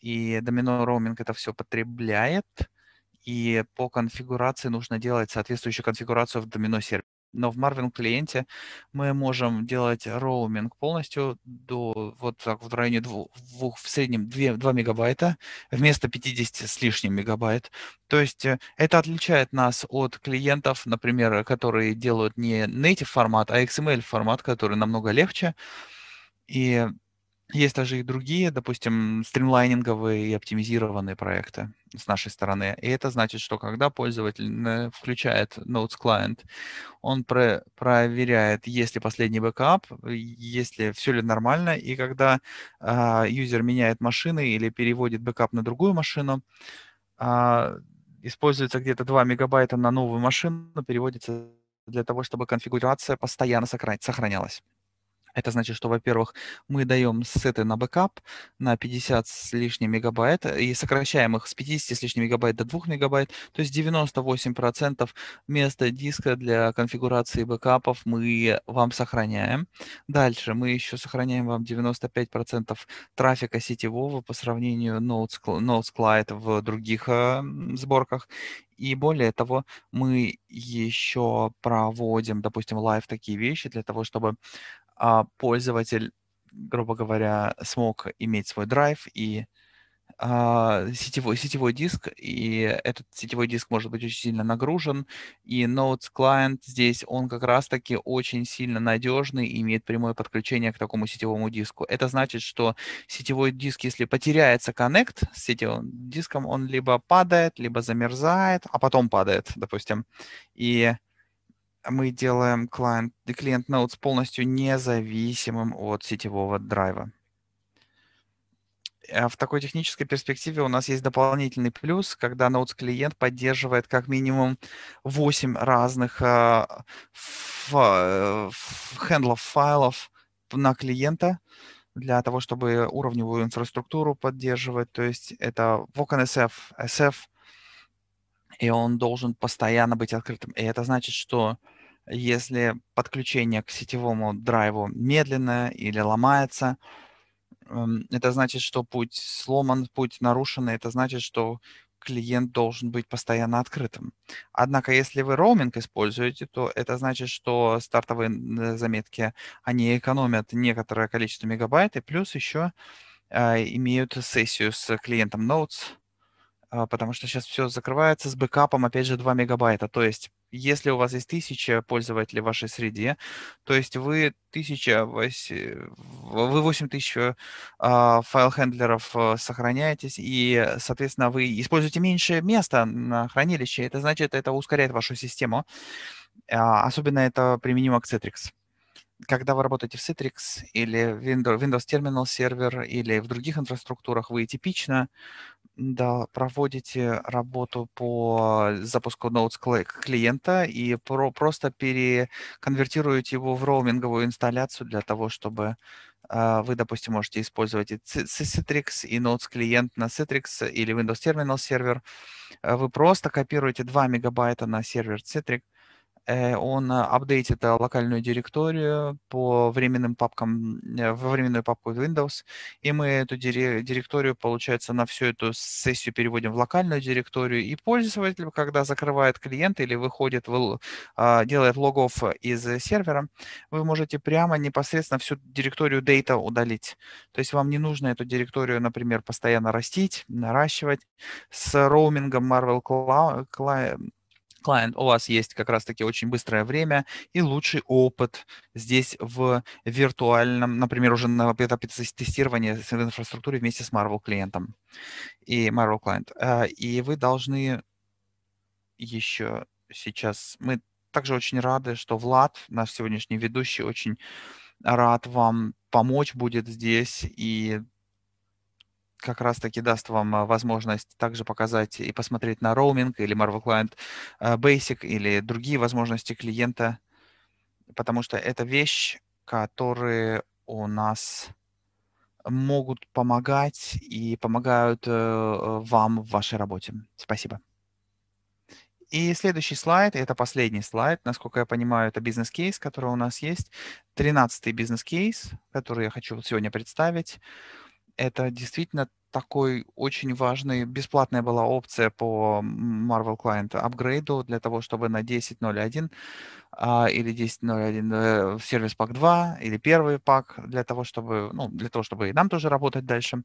И Domino roaming это все потребляет. И по конфигурации нужно делать соответствующую конфигурацию в Domino сервисе но в Marvin клиенте мы можем делать роуминг полностью до вот так в районе двух, двух в среднем 2, 2 мегабайта вместо 50 с лишним мегабайт. То есть э, это отличает нас от клиентов, например, которые делают не native формат, а XML формат, который намного легче. И есть даже и другие, допустим, стримлайнинговые и оптимизированные проекты с нашей стороны. И это значит, что когда пользователь включает Notes Client, он про проверяет, есть ли последний бэкап, есть ли все ли нормально. И когда а, юзер меняет машины или переводит бэкап на другую машину, а, используется где-то 2 мегабайта на новую машину, переводится для того, чтобы конфигурация постоянно сохранялась. Это значит, что, во-первых, мы даем сеты на бэкап на 50 с лишним мегабайт и сокращаем их с 50 с лишним мегабайт до 2 мегабайт, то есть 98% места диска для конфигурации бэкапов мы вам сохраняем. Дальше мы еще сохраняем вам 95% трафика сетевого по сравнению с Nodes Client в других сборках. И более того, мы еще проводим, допустим, лайв такие вещи для того, чтобы а пользователь, грубо говоря, смог иметь свой драйв и а, сетевой, сетевой диск, и этот сетевой диск может быть очень сильно нагружен, и Notes Client здесь, он как раз-таки очень сильно надежный и имеет прямое подключение к такому сетевому диску. Это значит, что сетевой диск, если потеряется коннект с сетевым диском, он либо падает, либо замерзает, а потом падает, допустим. И мы делаем клиент-клиент Notes полностью независимым от сетевого драйва. А в такой технической перспективе у нас есть дополнительный плюс, когда Notes клиент поддерживает как минимум 8 разных э, хендлов файлов на клиента для того, чтобы уровневую инфраструктуру поддерживать. То есть это VOCNSF, SF, SF и он должен постоянно быть открытым. И это значит, что если подключение к сетевому драйву медленное или ломается, эм, это значит, что путь сломан, путь нарушен, это значит, что клиент должен быть постоянно открытым. Однако, если вы роуминг используете, то это значит, что стартовые э, заметки, они экономят некоторое количество мегабайт, и плюс еще э, имеют сессию с клиентом Notes, а, потому что сейчас все закрывается с бэкапом, опять же, 2 мегабайта. То есть, если у вас есть 1000 пользователей в вашей среде, то есть вы 1000, вы 8000 а, файл-хендлеров э, сохраняетесь, и, соответственно, вы используете меньше места на хранилище. Это значит, это ускоряет вашу систему. А, особенно это применимо к Citrix когда вы работаете в Citrix или Windows, Terminal Server или в других инфраструктурах, вы типично да, проводите работу по запуску Notes клиента и про, просто переконвертируете его в роуминговую инсталляцию для того, чтобы э, вы, допустим, можете использовать и Citrix, и Notes клиент на Citrix или Windows Terminal сервер. Э, вы просто копируете 2 мегабайта на сервер Citrix, э, Э, он э, апдейтит э, локальную директорию по временным папкам, во временную папку Windows, и мы эту директорию, получается, на всю эту сессию переводим в локальную директорию, и пользователь, когда закрывает клиент или выходит, а, делает логов из сервера, вы можете прямо непосредственно всю директорию data удалить. То есть вам не нужно эту директорию, например, постоянно растить, наращивать. С роумингом Marvel Cloud, Клиент, у вас есть как раз-таки очень быстрое время и лучший опыт здесь в виртуальном, например, уже на этапе тестирования в инфраструктуре вместе с Marvel клиентом и Marvel клиент, э, И вы должны еще сейчас... Мы также очень рады, что Влад, наш сегодняшний ведущий, очень рад вам помочь будет здесь и как раз-таки даст вам а, возможность также показать и посмотреть на роуминг или Marvel Client а, Basic или другие возможности клиента, потому что это вещь, которые у нас могут помогать и помогают э, вам в вашей работе. Спасибо. И следующий слайд, это последний слайд, насколько я понимаю, это бизнес-кейс, который у нас есть. Тринадцатый бизнес-кейс, который я хочу сегодня представить это действительно такой очень важный, бесплатная была опция по Marvel Client апгрейду для того, чтобы на 10.01 а, или 10.01 э, в сервис пак 2 или первый пак для того, чтобы, ну, для того, чтобы и нам тоже работать дальше.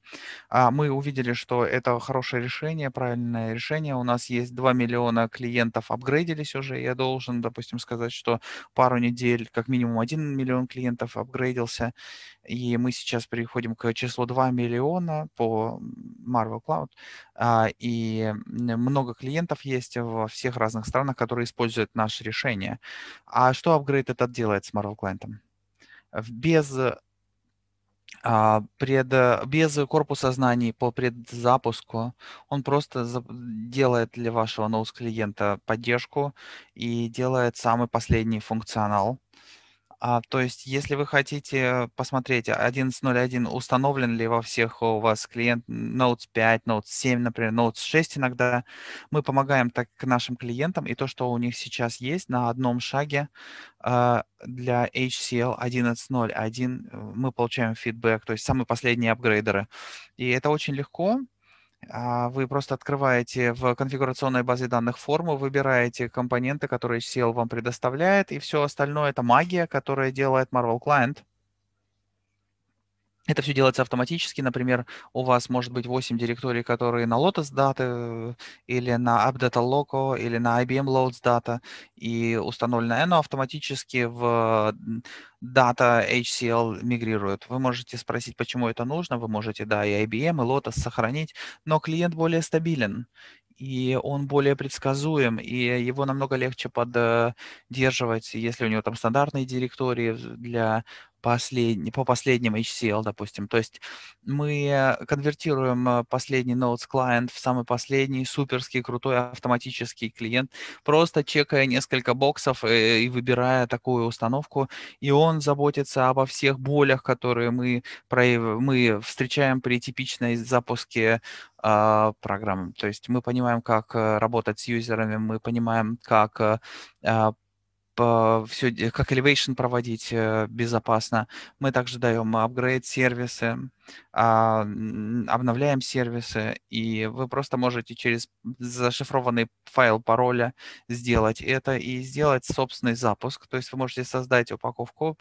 А, мы увидели, что это хорошее решение, правильное решение. У нас есть 2 миллиона клиентов апгрейдились уже. Я должен, допустим, сказать, что пару недель как минимум 1 миллион клиентов апгрейдился. И мы сейчас переходим к числу 2 миллиона по Marvel Cloud. А, и много клиентов есть во всех разных странах, которые используют наше решение. А что апгрейд этот делает с Marvel Client? Без а, пред, без корпуса знаний по предзапуску. Он просто делает для вашего ноус клиента поддержку и делает самый последний функционал. А, то есть, если вы хотите посмотреть 11.01, э, установлен ли во всех э, у вас клиент Notes 5, Notes 7, например, Notes 6 иногда, мы помогаем так нашим клиентам, и то, что у них сейчас есть на одном шаге а, э, для HCL 11.01, мы получаем фидбэк, то есть самые последние апгрейдеры. И это очень легко, а вы просто открываете в конфигурационной базе данных форму, выбираете компоненты, которые SEL вам предоставляет, и все остальное — это магия, которая делает Marvel Client — это все делается автоматически. Например, у вас может быть 8 директорий, которые на Lotus Data э, или на AppData Loco или на IBM Loads Data, и установлено оно автоматически в Data HCL мигрирует. Вы можете спросить, почему это нужно. Вы можете, да, и IBM, и Lotus сохранить, но клиент более стабилен и он более предсказуем, и его намного легче поддерживать, если у него там стандартные директории э, для последний, по последним HCL, допустим. То есть мы э, конвертируем э, последний Nodes Client в самый последний суперский крутой автоматический клиент, просто чекая несколько боксов и, э, и выбирая такую установку. И он заботится обо всех болях, которые мы, прояв... мы встречаем при типичной запуске а, программ. То есть мы понимаем, как работать с юзерами, мы понимаем, как а, все, как elevation проводить э, безопасно. Мы также даем апгрейд сервисы, а, обновляем сервисы, и вы просто можете через зашифрованный файл пароля сделать это и сделать собственный запуск. То есть вы можете создать упаковку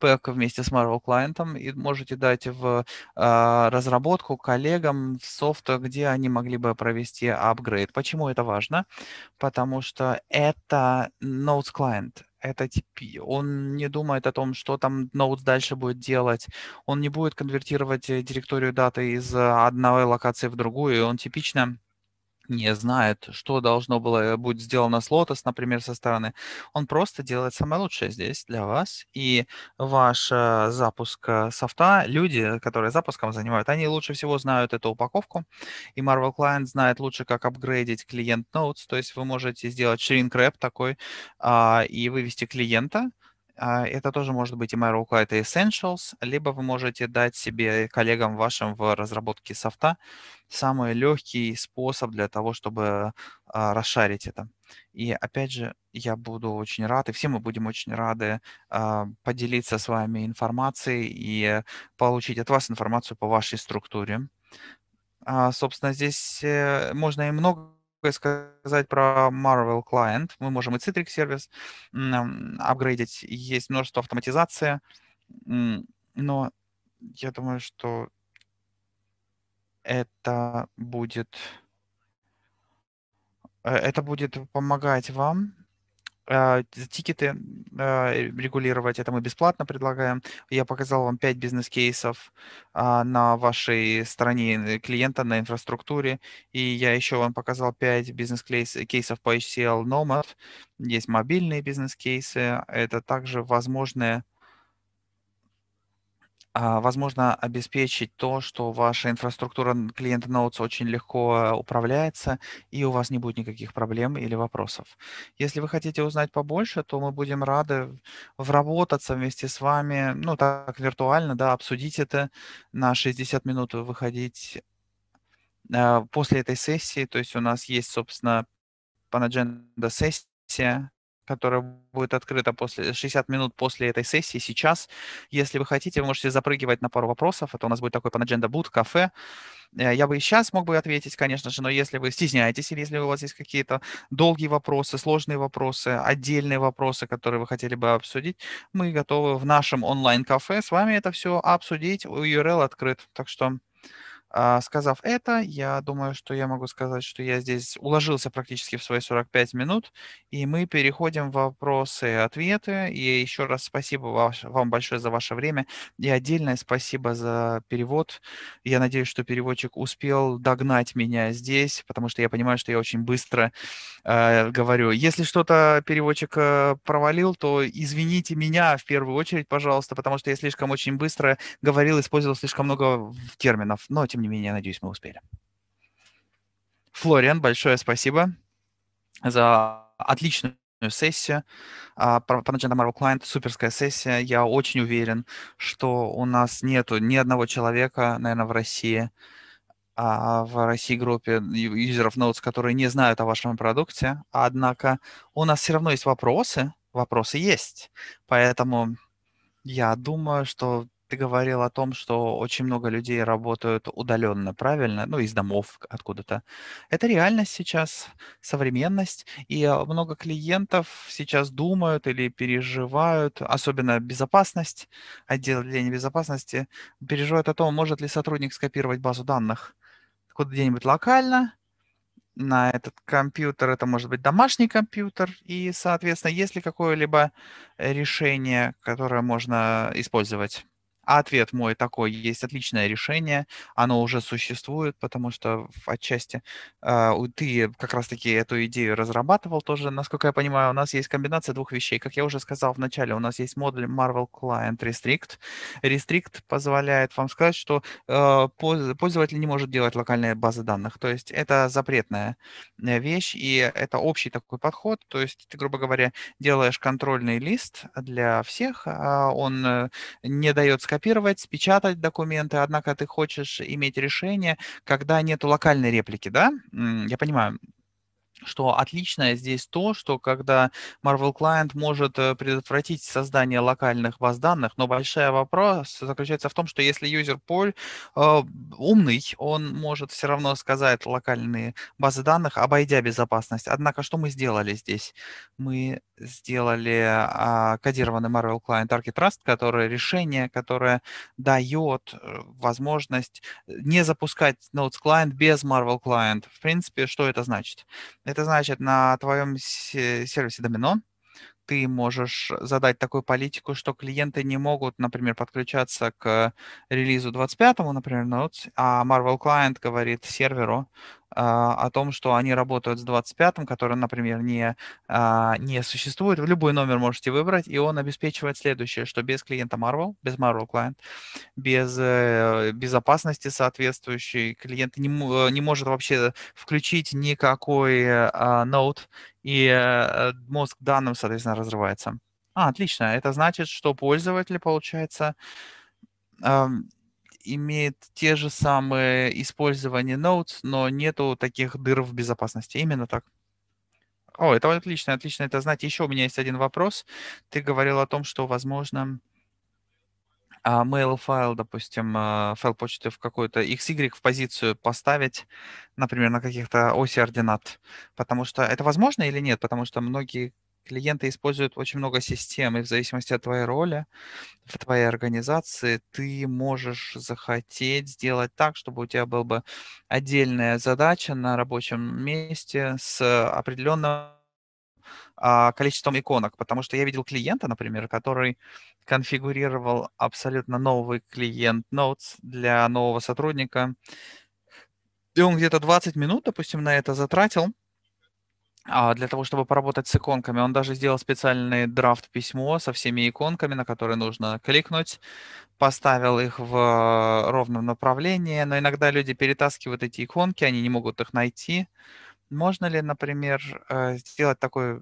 пэк вместе с Marvel клиентом и можете дать в а, разработку коллегам в софт, где они могли бы провести апгрейд. Почему это важно? Потому что это Notes Client, это TP. Он не думает о том, что там Node дальше будет делать. Он не будет конвертировать э, директорию даты из э, одной локации в другую. Он типично не знает, что должно было э, быть сделано с лотос, например, со стороны. Он просто делает самое лучшее здесь для вас. И ваш э, запуск э, софта, люди, которые запуском занимают, они лучше всего знают эту упаковку. И Marvel Client знает лучше, как апгрейдить клиент Notes. То есть вы можете сделать shrink wrap такой а, и вывести клиента, а, это тоже может быть и моя рука, это Essentials, либо вы можете дать себе э, коллегам вашим в разработке софта самый легкий способ для того, чтобы а, расшарить это. И опять же, я буду очень рад, и все мы будем очень рады а, поделиться с вами информацией и получить от вас информацию по вашей структуре. Собственно, здесь э, можно и много сказать про Marvel Client. Мы можем и Citrix сервис апгрейдить. Есть множество автоматизации. Но я думаю, что это будет э, это будет помогать вам а, тикеты а, э, регулировать, это мы бесплатно предлагаем. Я показал вам 5 бизнес-кейсов а, на вашей стороне клиента, на инфраструктуре. И я еще вам показал 5 бизнес-кейсов по HCL Nomad. Есть мобильные бизнес-кейсы, это также возможные а, возможно обеспечить то, что ваша инфраструктура клиента Notes очень легко э, управляется, и у вас не будет никаких проблем или вопросов. Если вы хотите узнать побольше, то мы будем рады вработаться вместе с вами, ну так виртуально, да, обсудить это на 60 минут выходить э, после этой сессии. То есть у нас есть, собственно, Panagenda сессия, которая будет открыта после 60 минут после этой сессии сейчас. Если вы хотите, вы можете запрыгивать на пару вопросов. Это у нас будет такой панадженда буд, кафе. Э, я бы и сейчас мог бы ответить, конечно же, но если вы стесняетесь, или если у вас есть какие-то долгие вопросы, сложные вопросы, отдельные вопросы, которые вы хотели бы обсудить, мы готовы в нашем онлайн-кафе с вами это все обсудить. URL открыт, так что а, сказав это, я думаю, что я могу сказать, что я здесь уложился практически в свои 45 минут, и мы переходим в вопросы и ответы. И еще раз спасибо вам большое за ваше время, и отдельное спасибо за перевод. Я надеюсь, что переводчик успел догнать меня здесь, потому что я понимаю, что я очень быстро э, говорю. Если что-то переводчик э, провалил, то извините меня в первую очередь, пожалуйста, потому что я слишком очень быстро говорил, использовал слишком много терминов. Но тем не менее, надеюсь, мы успели. Флориан, большое спасибо за отличную сессию по Agenda Marvel Client. Суперская сессия. Я очень уверен, что у нас нету ни одного человека, наверное, в России, а, в России группе юзеров Notes, которые не знают о вашем продукте. Однако у нас все равно есть вопросы. Вопросы есть. Поэтому я думаю, что ты говорил о том, что очень много людей работают удаленно, правильно, ну, из домов откуда-то. Это реальность сейчас, современность, и э, много клиентов сейчас думают или переживают, особенно безопасность, отделение безопасности, переживают о том, может ли сотрудник скопировать базу данных куда нибудь локально, на этот компьютер, это может быть домашний компьютер, и, соответственно, есть ли какое-либо э, решение, которое можно использовать? А ответ мой такой, есть отличное решение, оно уже существует, потому что отчасти э, ты как раз-таки эту идею разрабатывал тоже, насколько я понимаю, у нас есть комбинация двух вещей. Как я уже сказал в начале, у нас есть модуль Marvel Client Restrict. Restrict позволяет вам сказать, что э, пользователь не может делать локальные базы данных, то есть это запретная э, вещь, и это общий такой подход, то есть ты, грубо говоря, делаешь контрольный лист для всех, а он э, не дает скопировать, печатать документы, однако ты хочешь иметь решение, когда нет локальной реплики, да? Я понимаю, что отличное здесь то, что когда Marvel Client может э, предотвратить создание локальных баз данных, но большой вопрос заключается в том, что если юзер поль э, умный, он может все равно сказать локальные базы данных, обойдя безопасность. Однако что мы сделали здесь? Мы сделали э, кодированный Marvel Client Architrust, который решение, которое дает э, возможность э, не запускать Notes Client без Marvel Client. В принципе, что это значит? Это значит, на твоем сервисе Domino ты можешь задать такую политику, что клиенты не могут, например, подключаться к э, релизу 25, например, Notes, а Marvel Client говорит серверу, а, о том, что они работают с 25-м, который, например, не, а, не существует. В любой номер можете выбрать, и он обеспечивает следующее, что без клиента Marvel, без Marvel Client, без э, безопасности соответствующей, клиент не, не может вообще включить никакой а, ноут, и э, мозг данным, соответственно, разрывается. А, отлично. Это значит, что пользователь, получается, имеет те же самые использования Notes, но нету таких дыр в безопасности. Именно так. О, это отлично, отлично это знать. Еще у меня есть один вопрос. Ты говорил о том, что, возможно, а, mail файл, допустим, а, файл почты в какую-то XY в позицию поставить, например, на каких-то оси ординат, потому что это возможно или нет, потому что многие клиенты используют очень много систем, и в зависимости от твоей роли в твоей организации ты можешь захотеть сделать так, чтобы у тебя была бы отдельная задача на рабочем месте с определенным а, количеством иконок, потому что я видел клиента, например, который конфигурировал абсолютно новый клиент Notes для нового сотрудника, и он где-то 20 минут, допустим, на это затратил, а, для того, чтобы поработать с иконками. Он даже сделал специальный драфт письмо со всеми иконками, на которые нужно кликнуть, поставил их в ровном направлении, но иногда люди перетаскивают эти иконки, они не могут их найти. Можно ли, например, э, сделать такой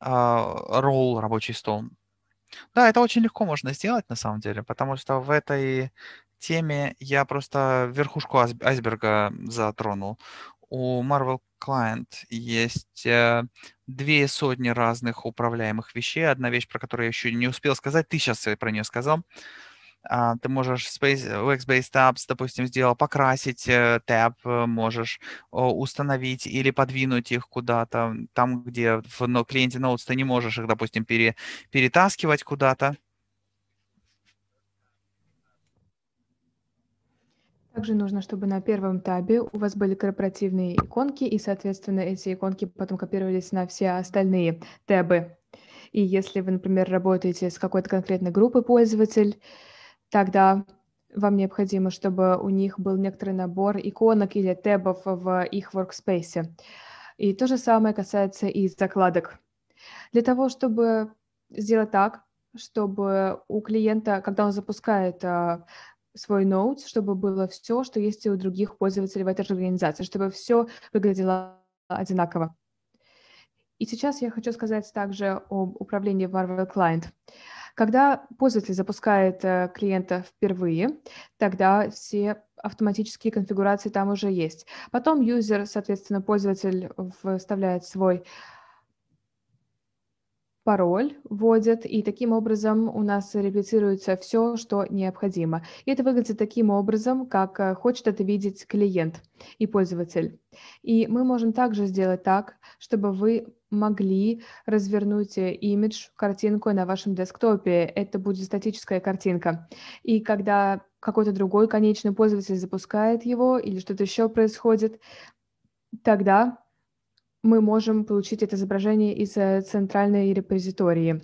а, ролл рабочий стол? Да, это очень легко можно сделать на самом деле, потому что в этой теме я просто верхушку айсберга затронул у Marvel Client есть э, две сотни разных управляемых вещей. Одна вещь, про которую я еще не успел сказать, ты сейчас про нее сказал. А, ты можешь space, ux э, Base tabs, допустим, сделал, покрасить таб, э, можешь установить или подвинуть их куда-то, там, где в клиенте Notes ты не можешь их, допустим, пере, перетаскивать куда-то. Также нужно, чтобы на первом табе у вас были корпоративные иконки, и, соответственно, эти иконки потом копировались на все остальные табы. И если вы, например, работаете с какой-то конкретной группой пользователей, тогда вам необходимо, чтобы у них был некоторый набор иконок или тебов в их workspace. И то же самое касается и закладок. Для того, чтобы сделать так, чтобы у клиента, когда он запускает а, свой ноут, чтобы было все, что есть у других пользователей в этой же организации, чтобы все выглядело одинаково. И сейчас я хочу сказать также об управлении в Marvel Client. Когда пользователь запускает э, клиента впервые, тогда все автоматические конфигурации там уже есть. Потом юзер, соответственно, пользователь вставляет свой пароль вводят, и таким образом у нас реплицируется все, что необходимо. И это выглядит таким образом, как э, хочет это видеть клиент и пользователь. И мы можем также сделать так, чтобы вы могли развернуть э, имидж, картинку на вашем десктопе. Это будет статическая картинка. И когда какой-то другой конечный пользователь запускает его или что-то еще происходит, тогда мы можем получить это изображение из э, центральной репозитории.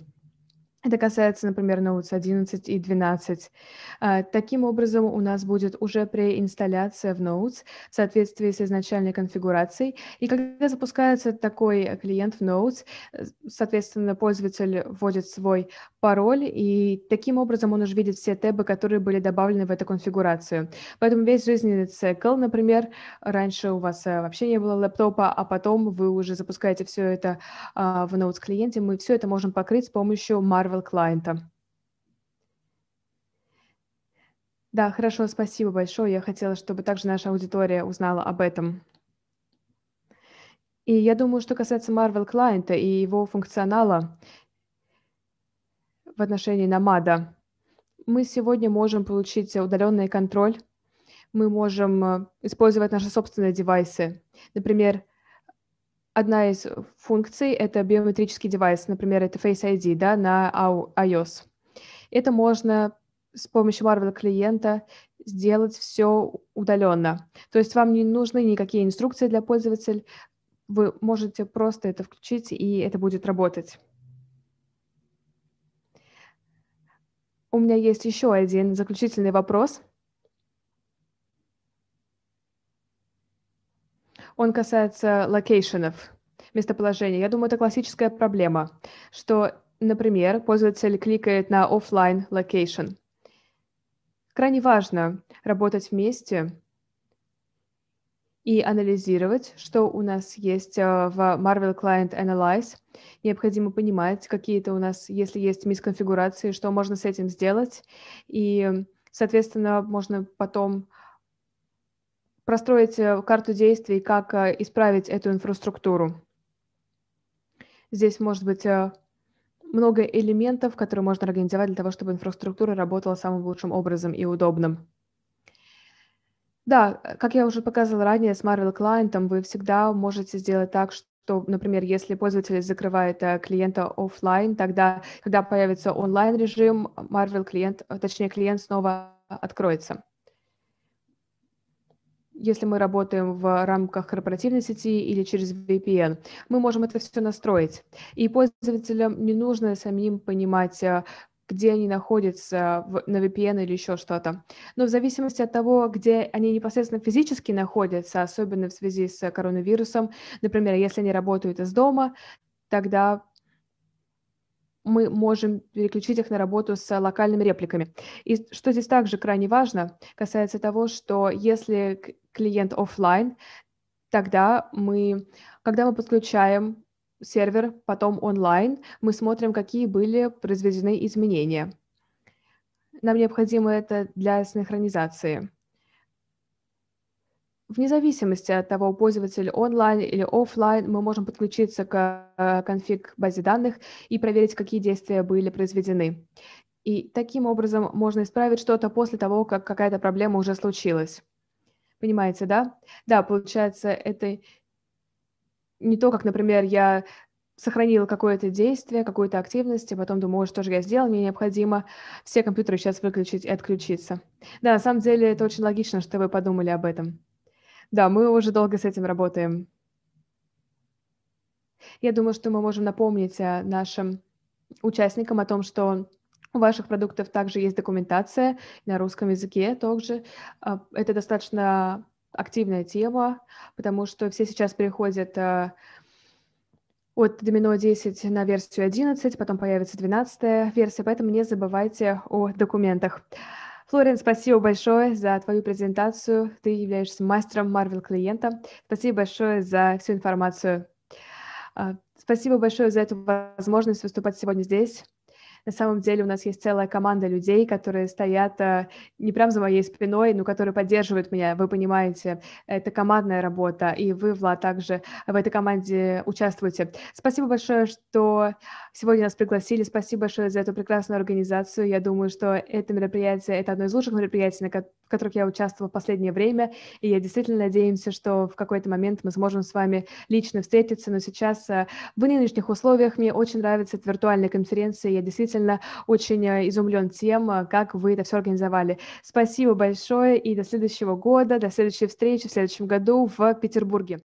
Это касается, например, ноутс 11 и 12. А, таким образом, у нас будет уже преинсталляция в Notes в соответствии с изначальной конфигурацией. И когда запускается такой клиент в Notes, э, соответственно, пользователь вводит свой пароль, и таким образом он уже видит все тебы, которые были добавлены в эту конфигурацию. Поэтому весь жизненный цикл, например, раньше у вас э, вообще не было лэптопа, а потом вы уже запускаете все это а, в Notes клиенте, мы все это можем покрыть с помощью Marvel правил клиента. Да, хорошо, спасибо большое. Я хотела, чтобы также наша аудитория узнала об этом. И я думаю, что касается Marvel клиента и его функционала в отношении Намада, мы сегодня можем получить удаленный контроль, мы можем э, использовать наши собственные девайсы. Например, одна из функций — это биометрический девайс, например, это Face ID да, на iOS. Это можно с помощью Marvel клиента сделать все удаленно. То есть вам не нужны никакие инструкции для пользователя, вы можете просто это включить, и это будет работать. У меня есть еще один заключительный вопрос. Он касается локейшенов, местоположения. Я думаю, это классическая проблема, что, например, пользователь кликает на офлайн локейшн. Крайне важно работать вместе и анализировать, что у нас есть э, в Marvel Client Analyze. Необходимо понимать, какие-то у нас, если есть мисконфигурации, что можно с этим сделать. И, соответственно, можно потом простроить э, карту действий, как э, исправить эту инфраструктуру. Здесь может быть э, много элементов, которые можно организовать для того, чтобы инфраструктура работала самым лучшим образом и удобным. Да, как я уже показывала ранее, с Marvel клиентом вы всегда можете сделать так, что, например, если пользователь закрывает клиента офлайн, тогда, когда появится онлайн-режим, Marvel клиент, точнее, клиент снова откроется если мы работаем в рамках корпоративной сети или через VPN. Мы можем это все настроить. И пользователям не нужно самим понимать, э, где они находятся в, на VPN или еще что-то. Но в зависимости от того, где они непосредственно физически находятся, особенно в связи с коронавирусом, например, если они работают из дома, тогда мы можем переключить их на работу с локальными репликами. И что здесь также крайне важно, касается того, что если клиент офлайн, тогда мы, когда мы подключаем сервер, потом онлайн, мы смотрим, какие были произведены изменения. Нам необходимо это для синхронизации вне зависимости от того, пользователь онлайн или офлайн, мы можем подключиться к э, конфиг базе данных и проверить, какие действия были произведены. И таким образом можно исправить что-то после того, как какая-то проблема уже случилась. Понимаете, да? Да, получается, это не то, как, например, я сохранил какое-то действие, какую-то активность, и потом думаю, что же я сделал, мне необходимо все компьютеры сейчас выключить и отключиться. Да, на самом деле это очень логично, что вы подумали об этом. Да, мы уже долго с этим работаем. Я думаю, что мы можем напомнить э, нашим участникам о том, что у ваших продуктов также есть документация на русском языке также. А, это достаточно активная тема, потому что все сейчас переходят э, от домино 10 на версию 11, потом появится 12 версия, поэтому не забывайте о документах. Флорен, спасибо большое за твою презентацию. Ты являешься мастером Marvel клиента. Спасибо большое за всю информацию. А, спасибо большое за эту возможность выступать сегодня здесь. На самом деле у нас есть целая команда людей, которые стоят э, не прям за моей спиной, но которые поддерживают меня, вы понимаете. Это командная работа, и вы, Влад, также в этой команде участвуете. Спасибо большое, что сегодня нас пригласили. Спасибо большое за эту прекрасную организацию. Я думаю, что это мероприятие, это одно из лучших мероприятий, на в которых я участвовала в последнее время, и я действительно надеемся, что в какой-то момент мы сможем с вами лично встретиться, но сейчас э, в нынешних условиях мне очень нравится эта виртуальная конференция, я действительно действительно очень э, изумлен тем, э, как вы это все организовали. Спасибо большое и до следующего года, до следующей встречи в следующем году в Петербурге.